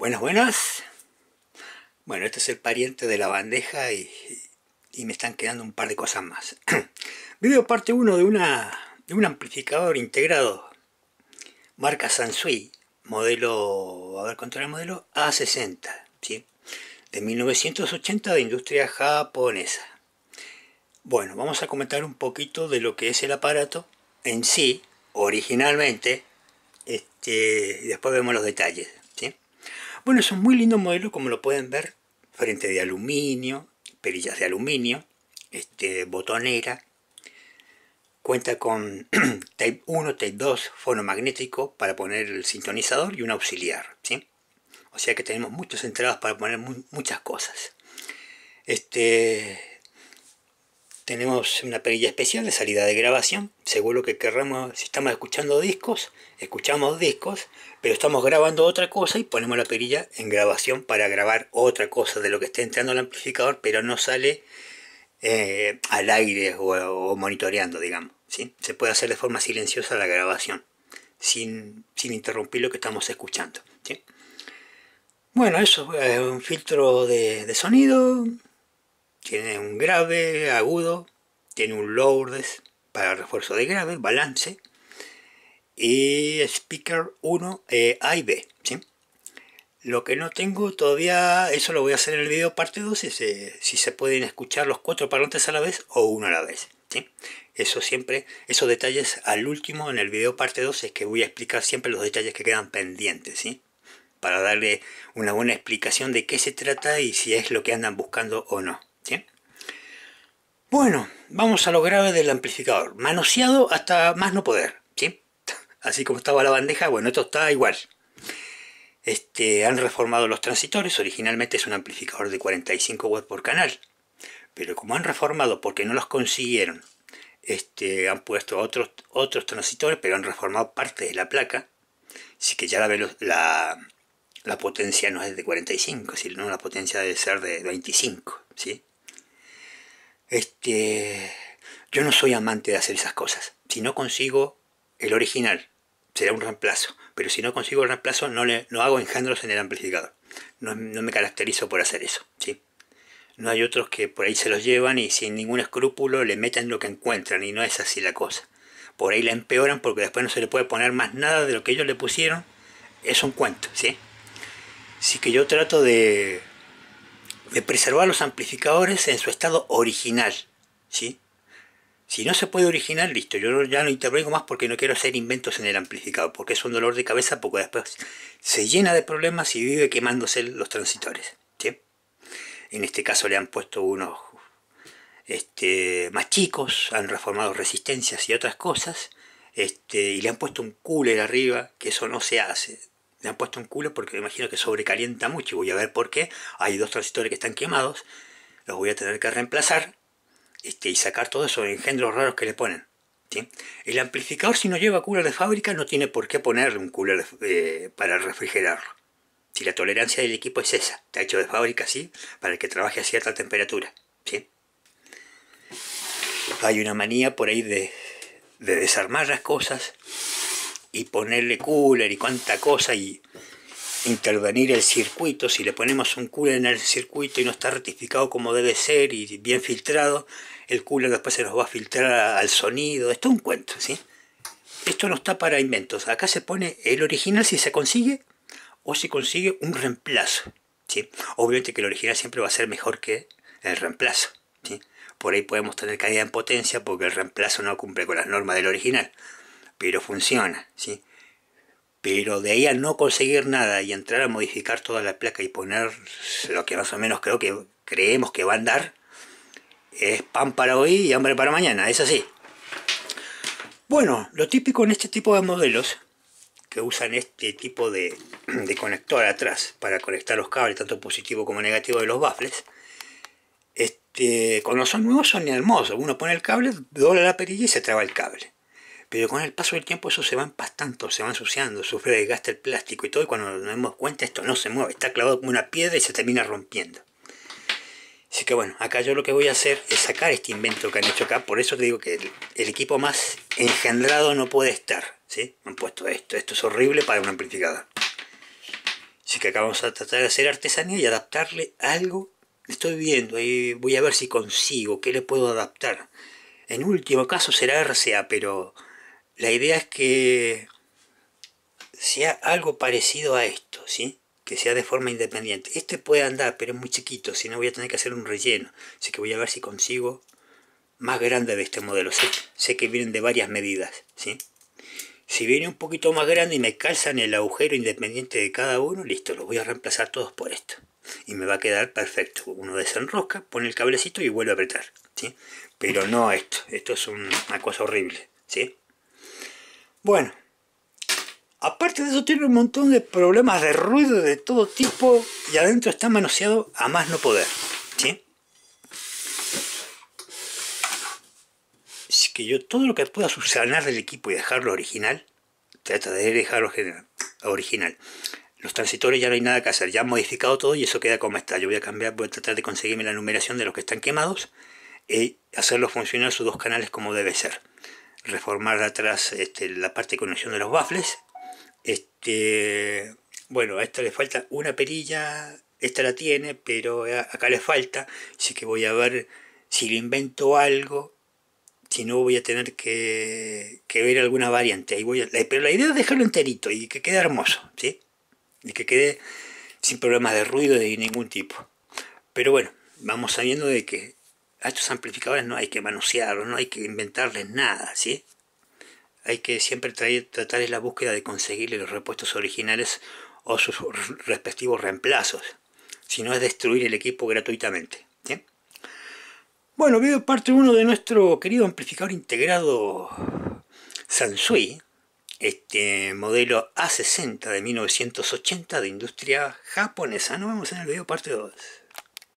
Buenas, buenas. Bueno, este es el pariente de la bandeja y, me están quedando un par de cosas más. Video parte 1 de, una, de un amplificador integrado marca Sansui, modelo, a ver el modelo, A60, de 1980 de industria japonesa. Bueno, vamos a comentar un poquito de lo que es el aparato en sí, originalmente, este, y después vemos los detalles. Bueno, es un muy lindo modelo, como lo pueden ver, frente de aluminio, perillas de aluminio, este, botonera. Cuenta con Type 1, Type 2, fono magnético para poner el sintonizador y un auxiliar. ¿sí? O sea que tenemos muchas entradas para poner muchas cosas. Este, tenemos una perilla especial de salida de grabación. ...seguro que querramos, si estamos escuchando discos, escuchamos discos, pero estamos grabando otra cosa y ponemos la perilla en grabación para grabar otra cosa de lo que está entrando al amplificador, pero no sale eh, al aire o, monitoreando, digamos. ¿sí? Se puede hacer de forma silenciosa la grabación, sin, interrumpir lo que estamos escuchando. Bueno, eso es eh, un filtro de sonido, tiene un grave agudo, tiene un lourdes para refuerzo de grave, balance, y speaker 1 eh, A y B. ¿sí? Lo que no tengo todavía, eso lo voy a hacer en el video parte 2, es eh, si se pueden escuchar los cuatro parlantes a la vez o uno a la vez. ¿sí? Eso siempre, esos detalles al último en el video parte 2 es que voy a explicar siempre los detalles que quedan pendientes, ¿sí? Para darle una buena explicación de qué se trata y si es lo que andan buscando o no. Bueno, vamos a lo grave del amplificador. Manoseado hasta más no poder, ¿sí? Así como estaba la bandeja, bueno, esto está igual. Este, han reformado los transitores, originalmente es un amplificador de 45 watts por canal, pero como han reformado porque no los consiguieron, este, han puesto otros, otros transistores, pero han reformado parte de la placa, así que ya la, la, la potencia no es de 45, sino la potencia debe ser de 25, ¿sí? Este, yo no soy amante de hacer esas cosas. Si no consigo el original, será un reemplazo. Pero si no consigo el reemplazo, no, le, no hago engendros en el amplificador. No, me caracterizo por hacer eso. ¿sí? No hay otros que por ahí se los llevan y sin ningún escrúpulo le meten lo que encuentran y no es así la cosa. Por ahí la empeoran porque después no se le puede poner más nada de lo que ellos le pusieron. Es un cuento, ¿sí? Así que yo trato de de preservar los amplificadores en su estado original. ¿sí? Si no se puede originar, listo, yo ya no intervengo más porque no quiero hacer inventos en el amplificador, porque es un dolor de cabeza porque después se llena de problemas y vive quemándose los transitores. ¿sí? En este caso le han puesto unos este, más chicos, han reformado resistencias y otras cosas, este, y le han puesto un cooler arriba, que eso no se hace le han puesto un culo porque me imagino que sobrecalienta mucho y voy a ver por qué. Hay dos transistores que están quemados, los voy a tener que reemplazar este, y sacar todos esos engendros raros que le ponen. El amplificador si no lleva cooler de fábrica no tiene por qué poner un cooler eh, para refrigerarlo. Si la tolerancia del equipo es esa, está hecho de fábrica así para que trabaje a cierta temperatura. Hay una manía por ahí de desarmar las cosas y ponerle cooler y cuánta cosa y intervenir el circuito. Si le ponemos un cooler en el circuito y no está rectificado como debe ser y bien filtrado, el cooler después se nos va a filtrar al sonido. Esto es un cuento, Esto no está para inventos. Acá se pone el original si se consigue o si consigue un reemplazo. ¿sí? Obviamente que el original siempre va a ser mejor que el reemplazo. ¿sí? Por ahí podemos tener caída en potencia porque el reemplazo no cumple con las normas del original pero funciona, ¿sí? Pero de ahí a no conseguir nada y entrar a modificar toda la placa y poner lo que más o menos creo que creemos que va a andar, es pan para hoy y hambre para mañana, es así. Bueno, lo típico en este tipo de modelos, que usan este tipo de, conector atrás para conectar los cables, tanto positivo como negativo de los baffles, este, cuando son nuevos son hermosos. Uno pone el cable, dobla la perilla y se traba el cable. Pero con el paso del tiempo eso se va empastando, se va ensuciando, sufre desgaste el plástico y todo, y cuando nos damos cuenta esto no se mueve, está clavado como una piedra y se termina rompiendo. Así que bueno, acá yo lo que voy a hacer es sacar este invento que han hecho acá, por eso te digo que el, equipo más engendrado no puede estar, ¿sí? Me han puesto esto, esto es horrible para una amplificada. Así que acá vamos a tratar de hacer artesanía y adaptarle algo. Estoy viendo, ahí voy a ver si consigo, qué le puedo adaptar. En último caso será RCA, pero la idea es que sea algo parecido a esto, ¿sí? Que sea de forma independiente. Este puede andar, pero es muy chiquito, si no voy a tener que hacer un relleno. Así que voy a ver si consigo más grande de este modelo. Sé, sé que vienen de varias medidas, ¿sí? Si viene un poquito más grande y me calzan el agujero independiente de cada uno, listo, los voy a reemplazar todos por esto. Y me va a quedar perfecto. Uno desenrosca, pone el cablecito y vuelve a apretar. ¿sí? Pero no esto. Esto es una cosa horrible. ¿sí? Bueno, aparte de eso tiene un montón de problemas de ruido de todo tipo y adentro está manoseado a más no poder. ¿sí? Así que yo todo lo que pueda subsanar del equipo y dejarlo original, trata de dejarlo original. Los transitores ya no hay nada que hacer, ya han modificado todo y eso queda como está. Yo voy a cambiar, voy a tratar de conseguirme la numeración de los que están quemados y hacerlos funcionar sus dos canales como debe ser reformar atrás este, la parte de conexión de los baffles. Este, bueno, a esta le falta una perilla, esta la tiene, pero acá le falta, así que voy a ver si le invento algo, si no voy a tener que, ver alguna variante. Ahí voy pero la idea es dejarlo enterito y que quede hermoso, ¿sí? Y que quede sin problemas de ruido de ningún tipo. Pero bueno, vamos sabiendo de que a estos amplificadores no hay que manosearlos, no hay que inventarles nada, ¿sí? Hay que siempre tratarles tratar la búsqueda de conseguirle los repuestos originales o sus respectivos reemplazos, si no es destruir el equipo gratuitamente. Bueno, video parte 1 de nuestro querido amplificador integrado Sansui, este modelo A60 de 1980 de industria japonesa. Nos vemos en el video parte 2.